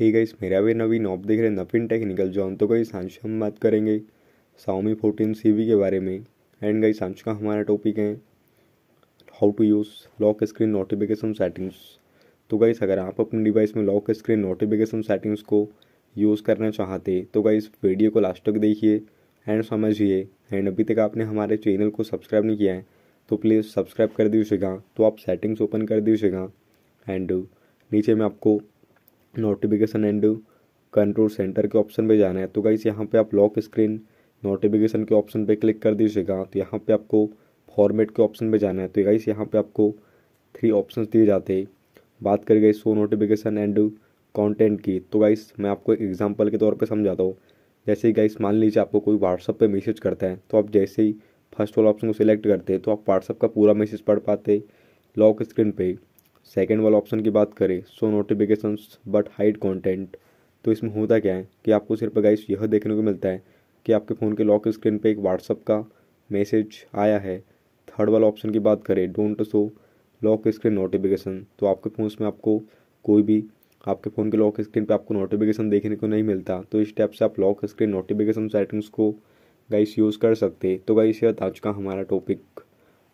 hey guys मेरा भी नवीन op देख रहे हैं नवीन टेक्निकल जॉन तो गई सांश हम बात करेंगे साउमी फोर्टीन सी के बारे में एंड गई आज का हमारा टॉपिक है how to use lock screen notification settings तो गाइस अगर आप अपने डिवाइस में लॉक स्क्रीन नोटिफिकेशन सेटिंग्स को यूज़ करना चाहते तो गाइस वीडियो को लास्ट तक देखिए एंड समझिए एंड अभी तक आपने हमारे चैनल को सब्सक्राइब नहीं किया है तो प्लीज़ सब्सक्राइब कर दीजिएगा तो आप सेटिंग्स ओपन कर दीजिएगा एंड नीचे में आपको नोटिफिकेशन एंड कंट्रोल सेंटर के ऑप्शन पे जाना है तो गाइस यहाँ पे आप लॉक स्क्रीन नोटिफिकेशन के ऑप्शन पे क्लिक कर दीजिएगा तो यहाँ पे आपको फॉर्मेट के ऑप्शन पे जाना है तो गाइस यहाँ पे आपको थ्री ऑप्शन दिए जाते हैं बात करी गई सो नोटिफिकेशन एंड कॉन्टेंट की तो गाइस मैं आपको एक के तौर पर समझाता हूँ जैसे गाइस मान लीजिए आपको कोई व्हाट्सअप पर मैसेज करता है तो आप जैसे ही फर्स्ट वाला ऑप्शन को सिलेक्ट करते हैं तो आप व्हाट्सअप का पूरा मैसेज पढ़ पाते लॉक स्क्रीन पे सेकेंड वाला ऑप्शन की बात करें show notification but hide content तो इसमें होता क्या है कि आपको सिर्फ गाइस यह देखने को मिलता है कि आपके फ़ोन के लॉक स्क्रीन पे एक व्हाट्सअप का मैसेज आया है थर्ड वाला ऑप्शन की बात करें don't show lock screen notification तो आपके फ़ोन में आपको कोई भी आपके फ़ोन के लॉक स्क्रीन पे आपको नोटिफिकेशन देखने को नहीं मिलता तो इस टाइप से आप लॉक स्क्रीन नोटिफिकेशन सेटिंग्स को गाइस यूज़ कर सकते तो गाइस यह था चुका हमारा टॉपिक